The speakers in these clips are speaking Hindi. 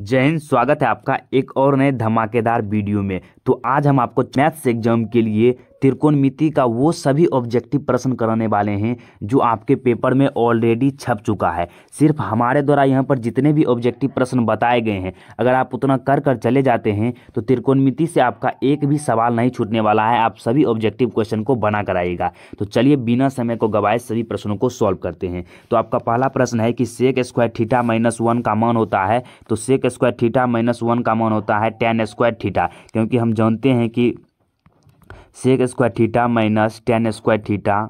जय हिंद स्वागत है आपका एक और नए धमाकेदार वीडियो में तो आज हम आपको मैथ्स एग्जाम के लिए त्रिकोणमिति का वो सभी ऑब्जेक्टिव प्रश्न कराने वाले हैं जो आपके पेपर में ऑलरेडी छप चुका है सिर्फ हमारे द्वारा यहाँ पर जितने भी ऑब्जेक्टिव प्रश्न बताए गए हैं अगर आप उतना कर कर चले जाते हैं तो त्रिकोणमिति से आपका एक भी सवाल नहीं छूटने वाला है आप सभी ऑब्जेक्टिव क्वेश्चन को बना कराइएगा तो चलिए बिना समय को गवाए सभी प्रश्नों को सॉल्व करते हैं तो आपका पहला प्रश्न है कि sec square theta minus one का मान होता है तो sec square theta minus one का मान होता है टेन स्क्वायर ठीठा क्योंकि हम जानते हैं कि sec square theta minus tan square theta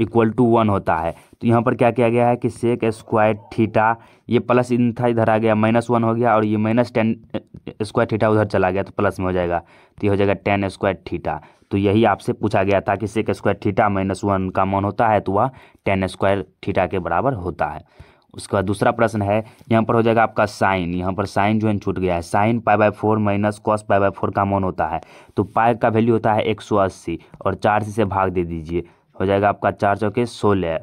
equal to one होता है तो यहाँ पर क्या किया गया है कि सेक स्क्वायर थीटा ये प्लस इन था इधर आ गया माइनस वन हो गया और ये माइनस टेन स्क्वायर थीटा उधर चला गया तो प्लस में हो जाएगा तो ये हो जाएगा टेन स्क्वायर थीटा तो यही आपसे पूछा गया था कि sec square theta minus one का मान होता है तो वह टेन स्क्वायर थीटा के बराबर होता है उसके बाद दूसरा प्रश्न है यहाँ पर हो जाएगा आपका साइन यहाँ पर साइन जो है छूट गया है sine pi by four minus cos pi by four का मोन होता है तो पाई का वैल्यू होता है एक सौ अस्सी और चार से भाग दे दीजिए हो जाएगा आपका चार चौके सोलह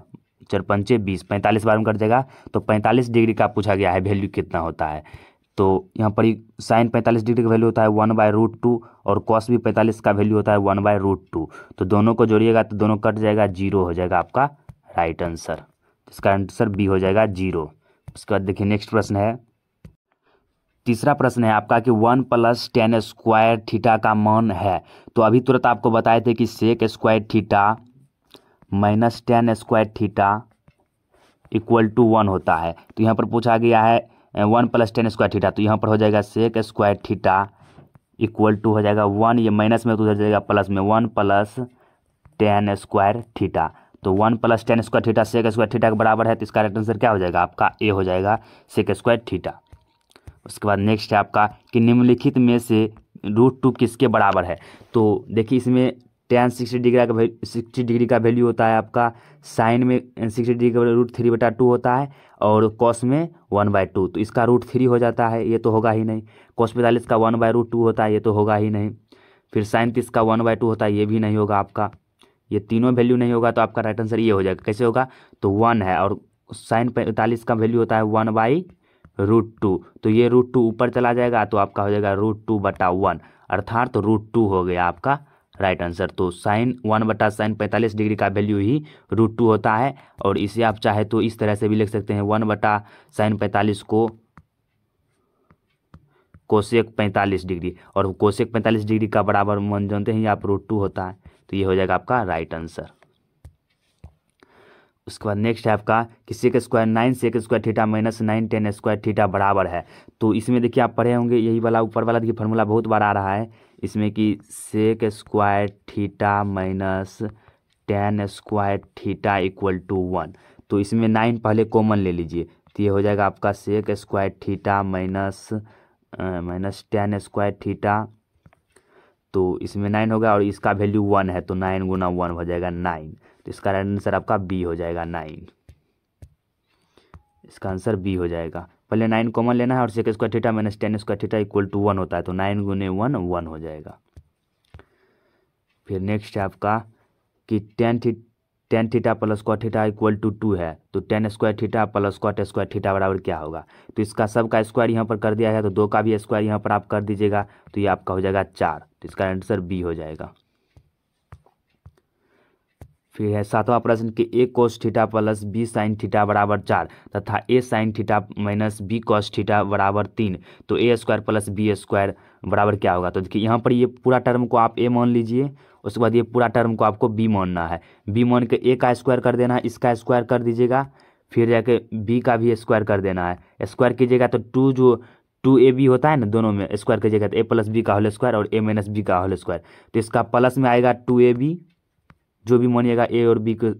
चरपंचे बीस पैंतालीस बार में कट जाएगा तो पैंतालीस डिग्री का पूछा गया है वैल्यू कितना होता है तो यहाँ पर साइन पैंतालीस डिग्री का वैल्यू होता है वन बाय रूट टू और कॉस भी पैंतालीस का वैल्यू होता है वन बाय रूट टू तो दोनों को जोड़िएगा तो दोनों कट जाएगा जीरो हो जाएगा आपका राइट आंसर इसका आंसर बी हो जाएगा जीरो उसके बाद देखिए नेक्स्ट प्रश्न है तीसरा प्रश्न है आपका कि one plus tan square theta का मान है तो अभी तुरंत आपको बताए थे कि sec square theta minus tan square theta equal to one होता है तो यहाँ पर पूछा गया है one plus tan square theta तो यहाँ पर हो जाएगा sec square theta equal to हो जाएगा वन ये माइनस में तो हो जाएगा प्लस में one plus tan square theta तो one plus tan square theta sec square theta के बराबर है तो इसका राइट आंसर क्या हो जाएगा आपका ए हो जाएगा सेक स्क्वायर थीटा उसके बाद नेक्स्ट है आपका कि निम्नलिखित में से रूट टू किसके बराबर है तो देखिए इसमें टेन सिक्सटी डिग्री का सिक्सटी डिग्री का वैल्यू होता है आपका साइन में सिक्सटी डिग्री का रूट थ्री बटा टू होता है और कॉस में वन बाय टू तो इसका रूट थ्री हो जाता है ये तो होगा ही नहीं कॉस पैंतालीस का वन बाय रूट टू होता है ये तो होगा ही नहीं फिर साइन तीस का वन बाय टू होता है ये भी नहीं होगा आपका ये तीनों वैल्यू नहीं होगा तो आपका राइट आंसर ये हो जाएगा कैसे होगा तो वन है और साइन पैंतालीस का वैल्यू होता है वन बाई रूट टू तो ये रूट टू ऊपर चला जाएगा तो आपका हो जाएगा रूट टू बटा वन अर्थात तो रूट टू हो गया आपका राइट आंसर तो साइन वन बटा साइन पैंतालीस डिग्री का वैल्यू ही रूट टू होता है और इसे आप चाहे तो इस तरह से भी लिख सकते हैं वन बटा साइन पैंतालीस को कोशेक पैंतालीस डिग्री और कोशेक पैंतालीस डिग्री का बराबर मन जानते हैं आप रूट टू होता है तो ये हो जाएगा आपका राइट आंसर उसके बाद नेक्स्ट है आपका कि sec square nine sec square theta minus nine tan square theta बराबर है तो इसमें देखिए आप पढ़े होंगे यही वाला ऊपर वाला देखिए फार्मूला बहुत बार आ रहा है इसमें कि sec square theta minus tan square theta equal to one तो इसमें नाइन पहले कॉमन ले लीजिए तो ये हो जाएगा आपका sec square theta minus minus tan square theta तो इसमें नाइन होगा और इसका वैल्यू वन है तो नाइन गुना वन हो जाएगा नाइन तो इसका आंसर आपका बी हो जाएगा नाइन इसका आंसर बी हो जाएगा पहले नाइन कॉमन लेना है और sec square theta minus tan square theta equal to one होता है तो नाइन गुने वन वन हो जाएगा फिर नेक्स्ट है आपका कि टेन थी tan theta plus cot theta equal to two है तो tan square theta plus cot square theta बराबर क्या होगा तो इसका सब का स्क्वायर यहाँ पर कर दिया है तो दो का भी स्क्वायर यहाँ पर आप कर दीजिएगा तो ये आपका हो जाएगा चार तो इसका आंसर बी हो जाएगा फिर है सातवां प्रश्न कि A cos theta plus B sine theta बराबर चार तथा A sine theta minus B cos theta बराबर तीन तो A square plus B square बराबर क्या होगा तो देखिए यहाँ पर ये पूरा टर्म को आप ए मान लीजिए उसके बाद ये पूरा टर्म को आपको बी मानना है बी मान के ए का स्क्वायर कर देना है इसका स्क्वायर कर दीजिएगा फिर जाके बी का भी स्क्वायर कर देना है स्क्वायर कीजिएगा तो टू जो टू ए बी होता है ना दोनों में स्क्वायर कीजिएगा तो ए प्लस बी का होल स्क्वायर और ए माइनस बी का होल स्क्वायर तो इसका प्लस में आएगा टू ए बी जो भी मानिएगा ए और बी के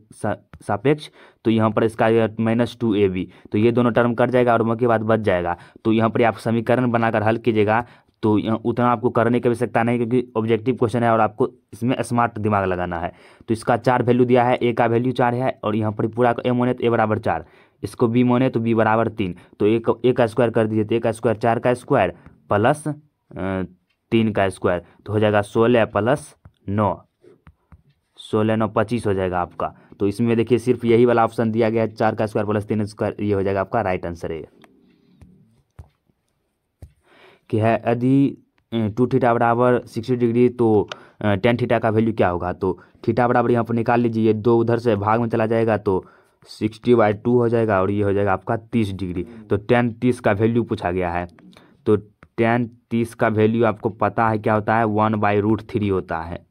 सापेक्ष तो यहाँ पर इसका माइनस टू ए बी तो ये दोनों टर्म कट जाएगा और उसके बाद बच जाएगा तो यहाँ पर आप समीकरण बनाकर हल कीजिएगा तो उतना आपको करने की आवश्यकता नहीं क्योंकि ऑब्जेक्टिव क्वेश्चन है और आपको इसमें स्मार्ट दिमाग लगाना है तो इसका चार वैल्यू दिया है ए का वैल्यू चार है और यहाँ पर पूरा ए मोने तो ए बराबर चार इसको बी मोने तो बी बराबर तीन तो एक ए का स्क्वायर कर दीजिए तो ए का स्क्वायर चार का स्क्वायर प्लस तीन का स्क्वायर तो हो जाएगा सोलह प्लस नौ सोलह नौ पच्चीस हो जाएगा आपका तो इसमें देखिए सिर्फ यही वाला ऑप्शन दिया गया है चार का स्क्वायर प्लस तीन स्क्वायर ये हो जाएगा आपका राइट आंसर है कि है यदि टू थीटा बराबर सिक्सटी डिग्री तो टेन थीटा का वैल्यू क्या होगा तो थीटा बराबर यहाँ पर निकाल लीजिए दो उधर से भाग में चला जाएगा तो सिक्सटी बाई टू हो जाएगा और ये हो जाएगा आपका तीस डिग्री तो टेन तीस का वैल्यू पूछा गया है तो टेन तीस का वैल्यू आपको पता है क्या होता है वन बाई रूट थ्री होता है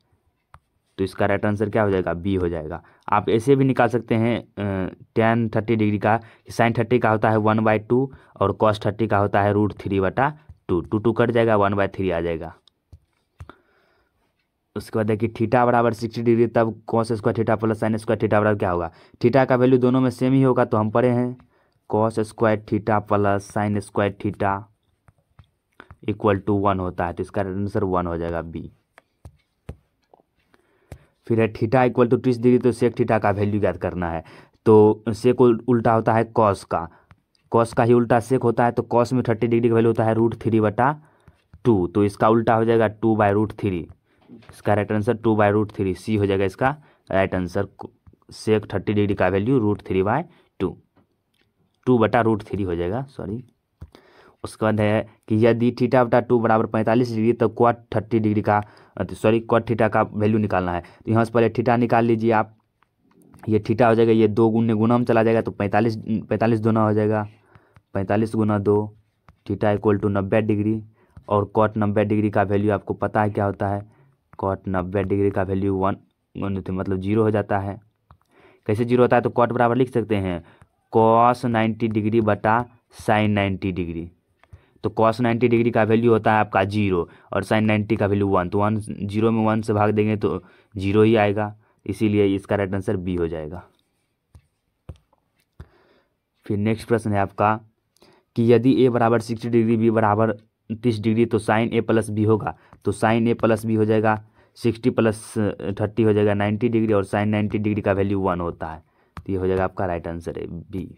तो इसका राइट आंसर क्या हो जाएगा बी हो जाएगा आप ऐसे भी निकाल सकते हैं टेन थर्टी डिग्री का साइन थर्टी का होता है वन बाई टू और कॉस थर्टी का होता है रूट थ्री बटा टू टू टू कट जाएगा वन बाई थ्री आ जाएगा उसके बाद देखिए थीटा बराबर सिक्सटी डिग्री तब cos square theta plus sine square theta बराबर क्या होगा थीटा का वैल्यू दोनों में सेम ही होगा तो हम पढ़े हैं cos square theta plus sine square theta equal to one होता है तो इसका आंसर वन हो जाएगा बी फिर है ठीटा इक्वल टू तीस डिग्री तो सेक ठीटा का वैल्यू याद करना है तो सेक उल्टा होता है कॉस का कॉस का ही उल्टा सेक होता है तो कॉस में थर्टी डिग्री का वैल्यू होता है रूट थ्री बटा टू तो इसका उल्टा हो जाएगा टू बाय रूट थ्री इसका right answer two by root three C हो जाएगा इसका right answer sec thirty degree का value root three by two two बटा रूट थ्री हो जाएगा सॉरी उसके बाद है कि यदि थीटा बटा टू बराबर पैंतालीस डिग्री तो क्वाट थर्टी डिग्री का सॉरी कॉट ठीठा का वैल्यू निकालना है तो यहाँ से पहले ठीठा निकाल लीजिए आप ये ठीठा हो जाएगा ये दो गुने गुना में चला जाएगा तो पैंतालीस पैंतालीस दोना हो जाएगा पैंतालीस गुना दो ठीठा इक्वल टू नब्बे डिग्री और कॉट नब्बे डिग्री का वैल्यू आपको पता है क्या होता है कॉट नब्बे डिग्री का वैल्यू वन तो मतलब जीरो हो जाता है कैसे जीरो होता है तो कॉट बराबर लिख सकते हैं कॉस नाइन्टी डिग्री बटा साइन नाइन्टी डिग्री तो कॉस नाइन्टी डिग्री का वैल्यू होता है आपका जीरो और साइन नाइन्टी का वैल्यू वन तो वन जीरो में वन से भाग देंगे तो जीरो ही आएगा इसीलिए इसका राइट आंसर बी हो जाएगा फिर नेक्स्ट प्रश्न है आपका कि यदि ए बराबर सिक्सटी डिग्री बी बराबर तीस डिग्री तो साइन ए प्लस बी होगा तो साइन ए प्लस बी हो जाएगा सिक्सटी प्लस थर्टी हो जाएगा नाइन्टी डिग्री और साइन नाइन्टी डिग्री का वैल्यू वन होता है तो ये हो जाएगा आपका राइट आंसर है बी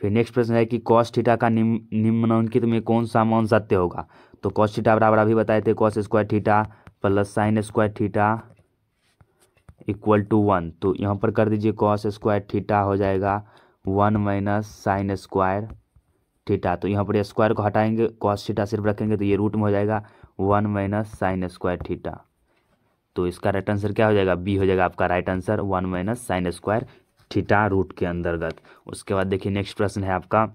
फिर नेक्स्ट प्रश्न है कि कॉस थीटा का निम्न निम्नांकित में कौन सा मान सत्य होगा तो कॉस थीटा बराबर अभी बताए थे cos square theta plus sine square theta equal to one तो यहाँ पर कर दीजिए कॉस स्क्वायर थीटा हो जाएगा one minus sine square theta तो यहाँ पर स्क्वायर को हटाएंगे कॉस थीटा सिर्फ रखेंगे तो ये रूट में हो जाएगा one minus sine square theta तो इसका राइट आंसर क्या हो जाएगा बी हो जाएगा आपका right answer one minus sine square theta root के अंतर्गत उसके बाद देखिए नेक्स्ट प्रश्न है आपका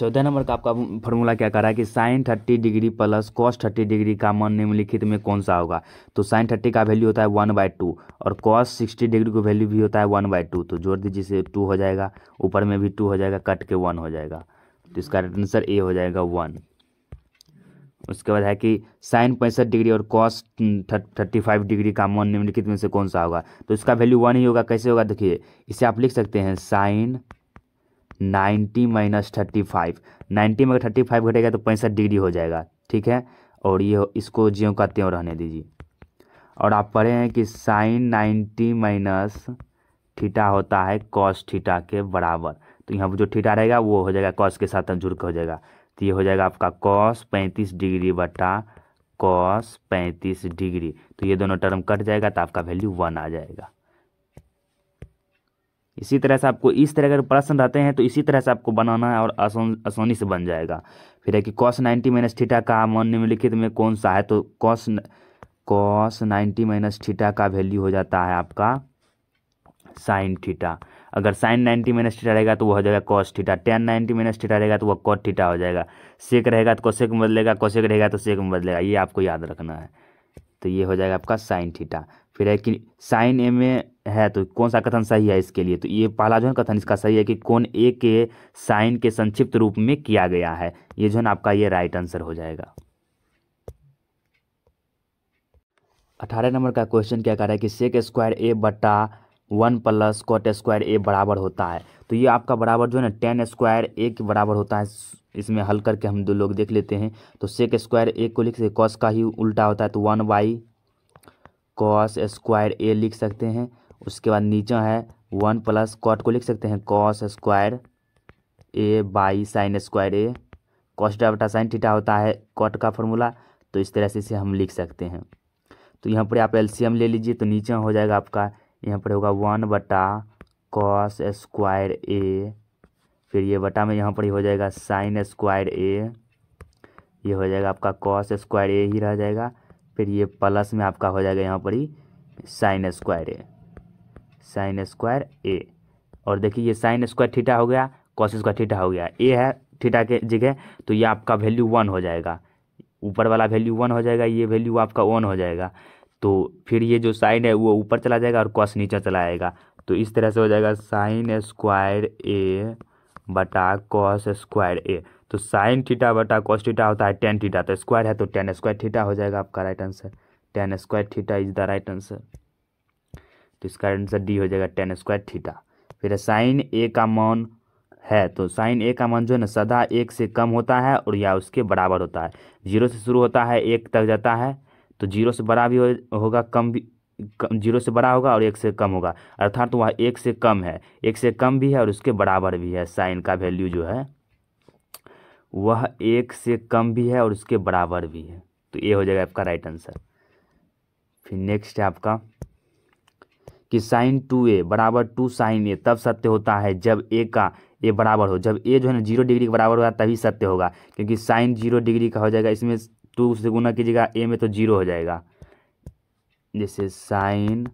चौदह नंबर का आपका फॉर्मूला क्या कर रहा है कि sine thirty degree plus cos thirty degree का मान निम्नलिखित में कौन सा होगा तो साइन थर्टी का वैल्यू होता है वन बाय टू और कॉस सिक्सटी डिग्री का वैल्यू भी होता है वन बाय टू तो जोड़ दीजिए इसे टू हो जाएगा ऊपर में भी टू हो जाएगा कट के वन हो जाएगा तो इसका आंसर ए हो जाएगा वन उसके बाद है कि साइन पैंसठ डिग्री और कॉस थर्टी फाइव डिग्री का मन निम्नलिखित में से कौन सा होगा तो इसका वैल्यू वन ही होगा कैसे होगा देखिए इसे आप लिख सकते हैं sine ninety minus thirty five ninety में अगर थर्टी फाइव घटेगा तो पैंसठ डिग्री हो जाएगा ठीक है और ये इसको जियो का त्यों रहने दीजिए और आप पढ़े हैं कि साइन नाइन्टी माइनस थीटा होता है कॉस थीटा के बराबर तो यहाँ पर जो थीटा रहेगा वो हो जाएगा कॉस के साथ जुड़ के हो जाएगा तो ये हो जाएगा आपका कॉस पैंतीस डिग्री बटा कॉस पैंतीस डिग्री तो ये दोनों टर्म कट जाएगा तो आपका वैल्यू वन आ जाएगा इसी तरह से आपको इस तरह अगर प्रश्न रहते हैं तो इसी तरह से आपको बनाना है और आसानी से बन जाएगा फिर है कि कॉस नाइन्टी माइनस थीटा का मन निम्नलिखित में कौन सा है तो cos cos ninety minus theta का वैल्यू हो जाता है आपका साइन थीटा अगर साइन नाइन्टी माइनस थीटा रहेगा तो वो हो जाएगा cos theta tan ninety minus theta रहेगा तो वो कॉट थीटा हो जाएगा सेक रहेगा तो कोशेक में बदलेगा कोशेक रहेगा तो सेक में बदलेगा ये आपको याद रखना है तो ये हो जाएगा आपका साइन थीटा फिर है कि साइन ए में है तो कौन सा कथन सही है इसके लिए तो ये पहला जो है कथन इसका सही है कि कौन ए के साइन के संक्षिप्त रूप में किया गया है ये जो है आपका ये राइट आंसर हो जाएगा अठारह नंबर का क्वेश्चन क्या कह रहा है कि सेक स्क्वायर ए बटा one plus cot square A बराबर होता है तो ये आपका बराबर जो है ना टेन स्क्वायर ए के बराबर होता है इसमें हल करके हम दो लोग देख लेते हैं तो सेक स्क्वायर ए को लिख सकते कॉस का ही उल्टा होता है तो one by cos square A लिख सकते हैं उसके बाद नीचा है वन प्लस कॉट को लिख सकते हैं cos square A by sine square A cos बटा साइन थीटा होता है कॉट का फॉर्मूला तो इस तरह से इसे हम लिख सकते हैं तो यहाँ पर आप एलसीएम ले लीजिए तो नीचे हो जाएगा आपका यहाँ पर होगा वन बटा कॉस स्क्वायर ए फिर ये बटा में यहाँ पर ही हो जाएगा साइन स्क्वायर ए ये हो जाएगा आपका कॉस स्क्वायर ए ही रह जाएगा फिर ये प्लस में आपका हो जाएगा यहाँ पर ही sine square A sine square A और देखिए ये साइन स्क्वायर ठीठा हो गया कॉस स्क्वायर ठीठा हो गया ए है ठीठा के जगह तो ये आपका वैल्यू वन हो जाएगा ऊपर वाला वैल्यू वन हो जाएगा ये वैल्यू आपका वन हो जाएगा तो फिर ये जो साइन है वो ऊपर चला जाएगा और कॉस नीचे चला जाएगा तो इस तरह से हो जाएगा साइन स्क्वायर ए बटा कॉस स्क्वायर ए तो साइन थीटा बटा कॉस थीटा होता है टेन थीटा तो स्क्वायर है तो टेन स्क्वायर थीटा हो जाएगा आपका right answer tan square theta is the right answer तो इसका आंसर डी हो जाएगा टेन स्क्वायर थीटा फिर साइन ए का मान है तो साइन ए का मान जो है ना सदा एक से कम होता है और या उसके बराबर होता है जीरो से शुरू होता है एक तक जाता है तो जीरो से बड़ा भी हो, होगा कम भी कम जीरो से बड़ा होगा और एक से कम होगा अर्थात तो वह एक से कम है एक से कम भी है और उसके बराबर भी है साइन का वैल्यू जो है वह एक से कम भी है और उसके बराबर भी है तो ये हो जाएगा आपका राइट आंसर फिर नेक्स्ट है आपका कि साइन टू ए बराबर टू साइन ए तब सत्य होता है जब ए का ए बराबर हो जब ए जो है ना जीरो डिग्री के बराबर होगा तभी सत्य होगा क्योंकि साइन जीरो डिग्री का हो जाएगा इसमें टू से गुना कीजिएगा ए में तो जीरो हो जाएगा जैसे साइन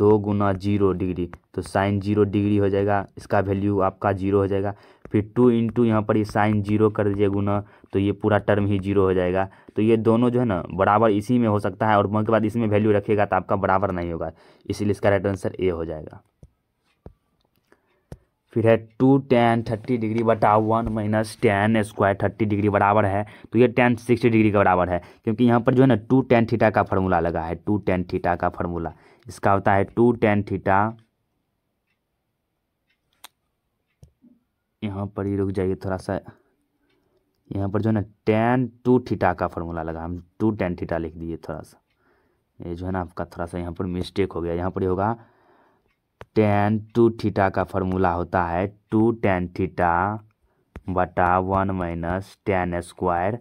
दो गुना जीरो डिग्री तो साइन जीरो डिग्री हो जाएगा इसका वैल्यू आपका जीरो हो जाएगा फिर टू इंटू यहाँ पर ये साइन जीरो कर दीजिए गुना तो ये पूरा टर्म ही जीरो हो जाएगा तो ये दोनों जो है ना बराबर इसी में हो सकता है और के बाद इसमें वैल्यू रखेगा तो आपका बराबर नहीं होगा इसीलिए इसका राइट आंसर ए हो जाएगा फिर है टू टेन थर्टी डिग्री बटा one minus tan square thirty degree बराबर है तो ये टेन सिक्सटी डिग्री के बराबर है क्योंकि यहाँ पर जो है ना टू टेन थीटा का फार्मूला लगा है टू टेन थीटा का फार्मूला इसका होता है टू टेन थीटा यहाँ पर ही रुक जाइए थोड़ा सा यहाँ पर जो है ना टेन टू थीटा का फार्मूला लगा हम टू टेन थीटा लिख दिए थोड़ा सा ये जो है ना आपका थोड़ा सा यहाँ पर मिस्टेक हो गया यहाँ पर होगा टेन टू थीटा का फॉर्मूला होता है टू टेन थीटा बटा one minus tan square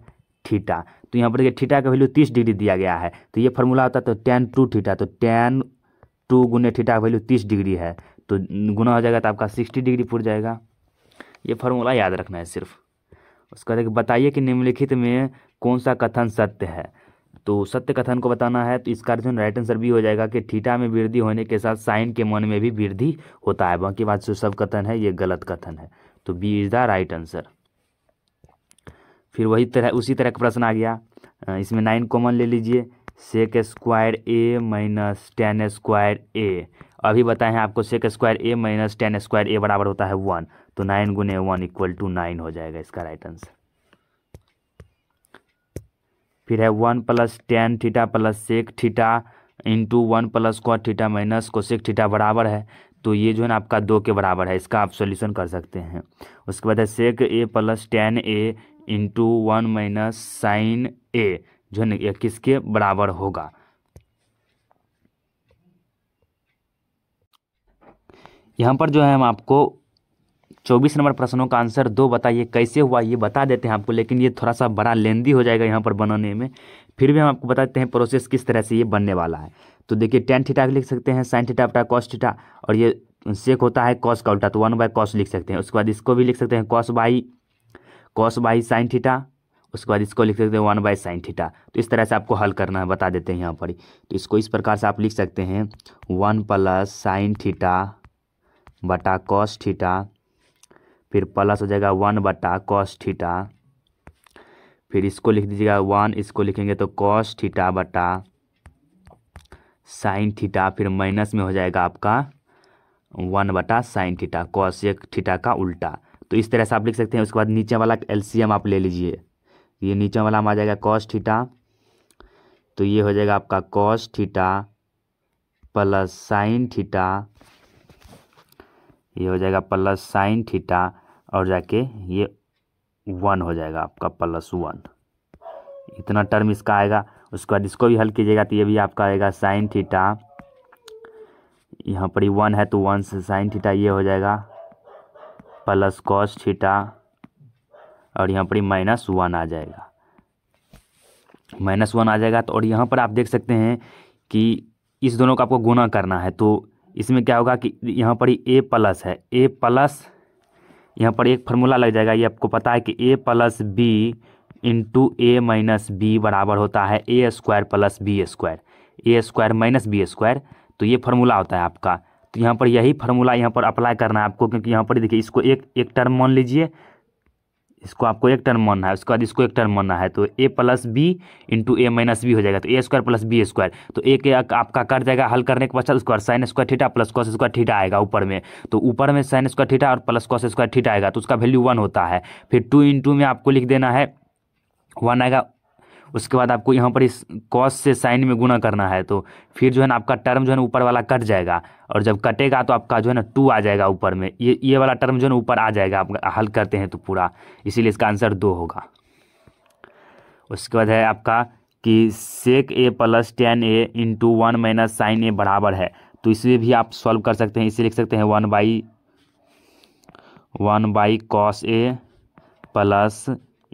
theta तो यहाँ पर देखिए थीटा का वैल्यू तीस डिग्री दिया गया है तो ये फॉर्मूला होता है तो टेन टू थीटा तो टेन टू गुने थीटा का वैल्यू तीस डिग्री है तो गुना हो जाएगा तो आपका सिक्सटी डिग्री पूर जाएगा ये फॉर्मूला याद रखना है सिर्फ उसका देखिए बताइए कि निम्नलिखित में कौन सा कथन सत्य है तो सत्य कथन को बताना है तो इसका जो राइट आंसर भी हो जाएगा कि ठीठा में वृद्धि होने के साथ साइन के मन में भी वृद्धि होता है बाकी बात जो सब कथन है ये गलत कथन है तो B is the right answer फिर वही तरह उसी तरह का प्रश्न आ गया इसमें नाइन कॉमन ले लीजिए sec square A minus tan square A अभी बताएं आपको sec square A minus tan square A बराबर होता है वन तो नाइन गुने वन इक्वल टू नाइन हो जाएगा इसका राइट आंसर फिर है one plus tan theta plus sec theta into one plus को थीटा माइनस को सेक थीटा बराबर है तो ये जो है ना आपका दो के बराबर है इसका आप सॉल्यूशन कर सकते हैं उसके बाद है sec A plus tan A into one minus sine A जो है ना किसके बराबर होगा यहाँ पर जो है हम आपको चौबीस नंबर प्रश्नों का आंसर दो बताइए कैसे हुआ ये बता देते हैं आपको लेकिन ये थोड़ा सा बड़ा लेंदी हो जाएगा यहाँ पर बनाने में फिर भी हम आपको बता देते हैं प्रोसेस किस तरह से ये बनने वाला है तो देखिए टेन थीटा लिख सकते हैं साइन थीटा अपटा कॉस थीटा और ये सेक होता है कॉस का उल्टा तो वन बाय कॉस लिख सकते हैं उसके बाद इसको भी लिख सकते हैं cos by cos by sine theta उसके बाद इसको लिख सकते हैं वन बाई साइन थीटा तो इस तरह से आपको हल करना है बता देते हैं यहाँ पर तो इसको इस प्रकार से आप लिख सकते हैं वन प्लस साइन थीटा बटा कॉस थीटा फिर प्लस हो जाएगा वन बटा कॉस थीटा फिर इसको लिख दीजिएगा वन इसको लिखेंगे तो कॉस थीटा बटा साइन थीटा फिर माइनस में हो जाएगा आपका वन बटा साइन थीटा कॉस एक थीटा का उल्टा तो इस तरह से आप लिख सकते हैं उसके बाद नीचे वाला एलसीएम आप ले लीजिए ये नीचे वाला हम आ जाएगा कॉस थीटा तो ये हो जाएगा आपका cos theta plus sine theta ये हो जाएगा प्लस साइन थीटा और जाके ये वन हो जाएगा आपका प्लस वन इतना टर्म इसका आएगा उसके बाद इसको भी हल कीजिएगा तो ये भी आपका आएगा साइन थीटा यहाँ पर ही वन है तो वन से साइन थीटा ये हो जाएगा प्लस कॉस थीटा और यहाँ पर ही माइनस वन आ जाएगा माइनस वन आ जाएगा तो और यहाँ पर आप देख सकते हैं कि इस दोनों का आपको गुना करना है तो इसमें क्या होगा कि यहाँ पर ही ए प्लस है ए प्लस यहाँ पर एक फार्मूला लग जाएगा ये आपको पता है कि A plus B into A minus B बराबर होता है A square plus B square A square minus B square तो ये फार्मूला होता है आपका तो यहाँ पर यही फार्मूला यहाँ पर अप्लाई करना है आपको क्योंकि यहाँ पर देखिए इसको एक एक टर्म मान लीजिए इसको आपको एक टर्म मानना है उसके बाद इसको एक टर्म मानना है तो A plus B into A minus B हो जाएगा तो A square plus B square तो ए के आपका कट जाएगा हल करने के पश्चात उसके बाद sine square theta plus cos square theta आएगा ऊपर में तो ऊपर में साइन स्क्वायर थीटा और प्लस कॉस स्क्वायर थीटा आएगा तो उसका वैल्यू वन होता है फिर टू इंटू में आपको लिख देना है वन आएगा उसके बाद आपको यहाँ पर इस कॉस से साइन में गुना करना है तो फिर जो है ना आपका टर्म जो है ना ऊपर वाला कट जाएगा और जब कटेगा तो आपका जो है ना टू आ जाएगा ऊपर में ये ये वाला टर्म जो है ना ऊपर आ जाएगा आप हल करते हैं तो पूरा इसीलिए इसका आंसर दो होगा उसके बाद है आपका कि sec A plus tan A into one minus sine A बराबर है तो इसलिए भी आप सॉल्व कर सकते हैं इसे लिख सकते हैं one by one by cos A plus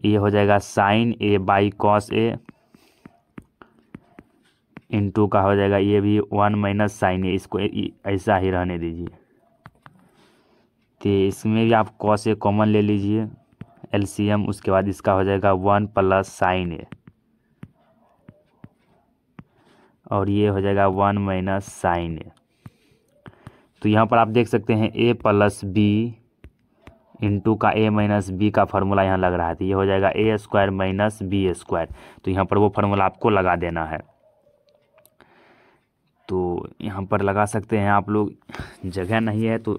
ये हो जाएगा sine A by cos A into का हो जाएगा ये भी वन माइनस साइन ए इसको ऐसा ही रहने दीजिए तो इसमें भी आप कॉस ए कॉमन ले लीजिए एलसीएम उसके बाद इसका हो जाएगा वन प्लस साइन ए और ये हो जाएगा वन माइनस साइन ए तो यहाँ पर आप देख सकते हैं ए प्लस बी इंटू का ए माइनस बी का फार्मूला यहाँ लग रहा है तो ये हो जाएगा A square minus B square तो यहाँ पर वो फार्मूला आपको लगा देना है तो यहाँ पर लगा सकते हैं आप लोग जगह नहीं है तो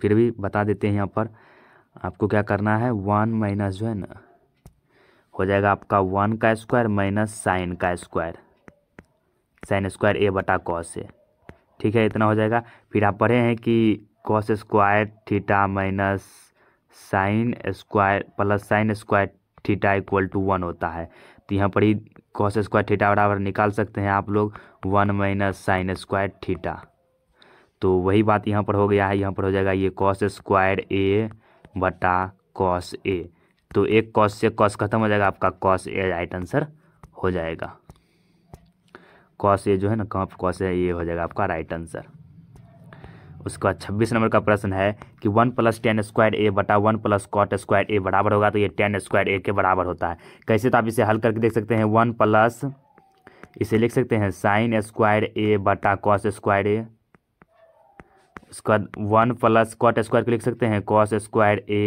फिर भी बता देते हैं यहाँ पर आपको क्या करना है वन माइनस जो है ना हो जाएगा आपका वन का स्क्वायर माइनस साइन का स्क्वायर साइन स्क्वायर ए बटा कॉस ए ठीक है इतना हो जाएगा फिर आप पढ़े हैं कि cos square theta minus sine square plus sine square theta equal to one होता है तो यहाँ पर ही कॉस स्क्वायर थीटा बराबर निकाल सकते हैं आप लोग one minus sine square theta तो वही बात यहाँ पर हो गया है यहाँ पर हो जाएगा ये कॉस स्क्वायर ए बटा कॉस ए तो एक कॉस से कॉस खत्म हो जाएगा आपका कॉस ए राइट आंसर हो जाएगा कॉस ए जो है ना कहाँ कॉस ए ये हो जाएगा आपका राइट आंसर उसके बाद छब्बीस नंबर का प्रश्न है कि one plus tan square A बटा one plus cot square A बराबर होगा तो ये टेन स्क्वायर ए के बराबर होता है कैसे तो आप इसे हल करके देख सकते हैं वन प्लस इसे लिख सकते हैं साइन स्क्वायर ए बटा कॉस स्क्वायर ए उसके बाद वन प्लस कॉट स्क्वायर को लिख सकते हैं कॉस स्क्वायर ए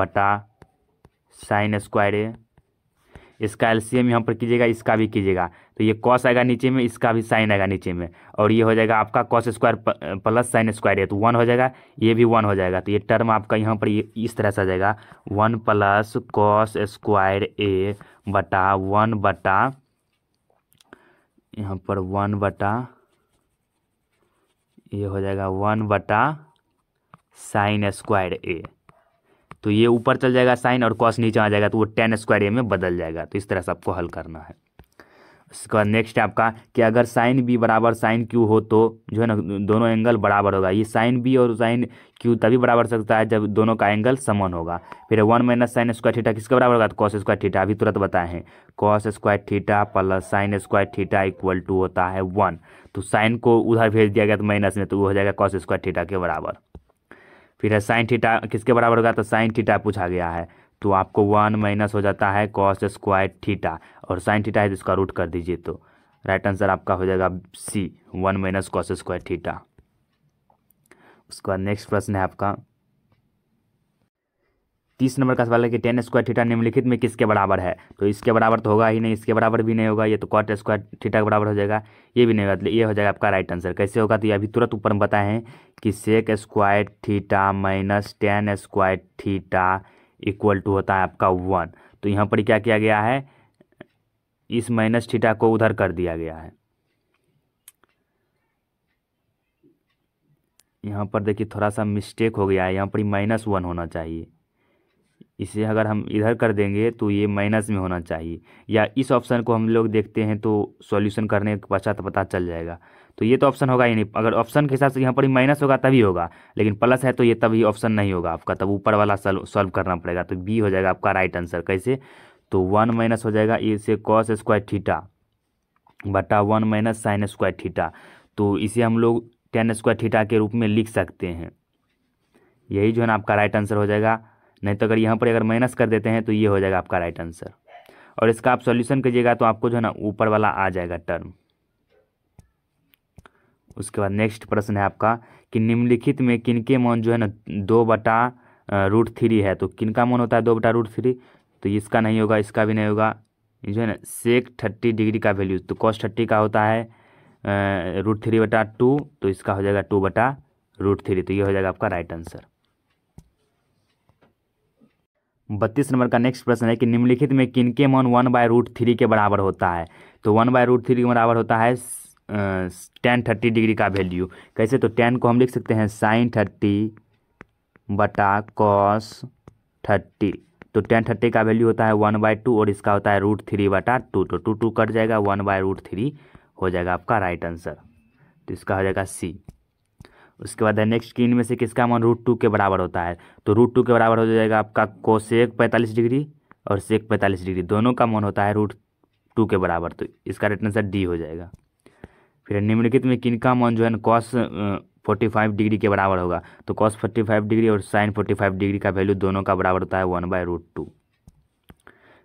बटा साइन स्क्वायर ए इसका एलसीएम यहाँ पर कीजिएगा इसका भी कीजिएगा तो ये कॉस आएगा नीचे में इसका भी साइन आएगा नीचे में और ये हो जाएगा आपका cos square plus sine square है तो वन हो जाएगा ये भी वन हो जाएगा तो ये टर्म आपका यहाँ पर ये इस तरह से आ जाएगा one plus cos square A बटा वन बटा यहाँ पर वन बटा ये हो जाएगा वन बटा साइन स्क्वायर ए तो ये ऊपर चल जाएगा साइन और कॉस नीचे आ जाएगा तो वो टेन स्क्वायर ए में बदल जाएगा तो इस तरह से आपको हल करना है उसके बाद नेक्स्ट है आपका कि अगर साइन बी बराबर साइन क्यू हो तो जो है ना दोनों एंगल बराबर होगा ये साइन बी और साइन क्यू तभी बराबर सकता है जब दोनों का एंगल समन होगा फिर one minus sine square theta किसके बराबर होगा तो कॉस स्क्वायर थीटा अभी तुरंत बताए हैं cos square theta plus sine square theta equal to होता है वन तो साइन को उधर भेज दिया गया तो माइनस में तो वो हो जाएगा कॉस स्क्वायर थीटा के बराबर फिर है साइन थीटा किसके बराबर होगा तो साइन थीटा पूछा गया है तो आपको वन माइनस हो जाता है कॉस स्क्वायर थीटा और साइन थीटा है तो इसका रूट कर दीजिए तो राइट आंसर आपका हो जाएगा C one minus cos square theta उसके बाद नेक्स्ट प्रश्न है आपका तीस नंबर का सवाल है कि टेन स्क्वायर थीटा निम्नलिखित में किसके बराबर है तो इसके बराबर तो होगा ही नहीं इसके बराबर भी नहीं होगा ये तो कॉट स्क्वायर थीटा के बराबर हो जाएगा ये भी नहीं होगा ये हो जाएगा आपका राइट आंसर कैसे होगा तो ये अभी तुरंत ऊपर हम बताए कि sec square theta minus tan square theta equal to होता है आपका वन तो यहाँ पर क्या किया गया है इस माइनस थीटा को उधर कर दिया गया है यहाँ पर देखिए थोड़ा सा मिस्टेक हो गया है यहाँ पर माइनस वन होना चाहिए इसे अगर हम इधर कर देंगे तो ये माइनस में होना चाहिए या इस ऑप्शन को हम लोग देखते हैं तो सॉल्यूशन करने के पश्चात पता चल जाएगा तो ये तो ऑप्शन होगा ही नहीं अगर ऑप्शन के हिसाब से यहाँ पर ही माइनस होगा तभी होगा लेकिन प्लस है तो ये तभी ऑप्शन नहीं होगा आपका तब ऊपर वाला सॉल्व करना पड़ेगा तो बी हो जाएगा आपका राइट आंसर कैसे तो वन माइनस हो जाएगा इसे कॉस स्क्वायर थीटा बटा one minus sine square theta तो इसे हम लोग टेन स्क्वायर थीटा के रूप में लिख सकते हैं यही जो है ना आपका राइट आंसर हो जाएगा नहीं तो अगर यहाँ पर अगर माइनस कर देते हैं तो ये हो जाएगा आपका राइट आंसर और इसका आप सॉल्यूशन कीजिएगा तो आपको जो है ना ऊपर वाला आ जाएगा टर्म उसके बाद नेक्स्ट प्रश्न है आपका कि निम्नलिखित में किनके मौन जो है ना दो बटा रूट थ्री है तो किनका मौन होता है दो बटा रूट थ्री तो इसका नहीं होगा इसका भी नहीं होगा जो है ना सेक थर्टी डिग्री का वैल्यू तो कॉस थर्टी का होता है रूट थ्री बटा टू तो इसका हो जाएगा टू बटा रूट थ्री तो ये हो जाएगा आपका राइट आंसर बत्तीस नंबर का नेक्स्ट प्रश्न है कि निम्नलिखित में किनके मान वन बाय रूट थ्री के बराबर होता है तो वन बाय रूट थ्री के बराबर होता है टेन थर्टी डिग्री का वैल्यू कैसे तो टेन को हम लिख सकते हैं साइन थर्टी बटा कॉस थर्टी तो टेन थर्टी का वैल्यू होता है वन बाय टू और इसका होता है रूट थ्री बटा टू तो टू टू कट जाएगा वन बाय रूट थ्री हो जाएगा आपका राइट आंसर तो इसका हो जाएगा सी उसके बाद है नेक्स्ट की इनमें से किसका मान रूट टू के बराबर होता है तो रूट टू के बराबर हो जाएगा आपका कोसेक पैंतालीस डिग्री और सेक पैंतालीस डिग्री दोनों का मान होता है रूट टू के बराबर तो इसका रेट आंसर डी हो जाएगा फिर निम्नलिखित में किन का मान जो है ना कॉस फोर्टी फाइव डिग्री के बराबर होगा तो कॉस फोर्टी फाइव डिग्री और साइन फोर्टी फाइव डिग्री का वैल्यू दोनों का बराबर होता है वन बाय रूट टू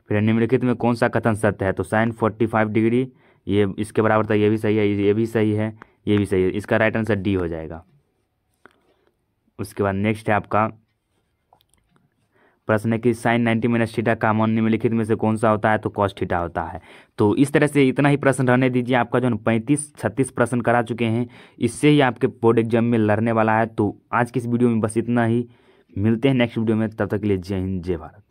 फिर निम्नलिखित में कौन सा कथन सत्य है तो साइन फोर्टी फाइव डिग्री ये इसके बराबर था ये भी सही है ये भी सही है ये भी सही है इसका राइट आंसर डी हो जाएगा उसके बाद नेक्स्ट है आपका प्रश्न है कि साइन नाइन्टी माइनस थीटा का मान निम्नलिखित में से कौन सा होता है तो कॉस थीटा होता है तो इस तरह से इतना ही प्रश्न रहने दीजिए आपका जो पैंतीस छत्तीस प्रश्न करा चुके हैं इससे ही आपके बोर्ड एग्जाम में लड़ने वाला है तो आज की इस वीडियो में बस इतना ही मिलते हैं नेक्स्ट वीडियो में तब तक के लिए जय हिंद जय भारत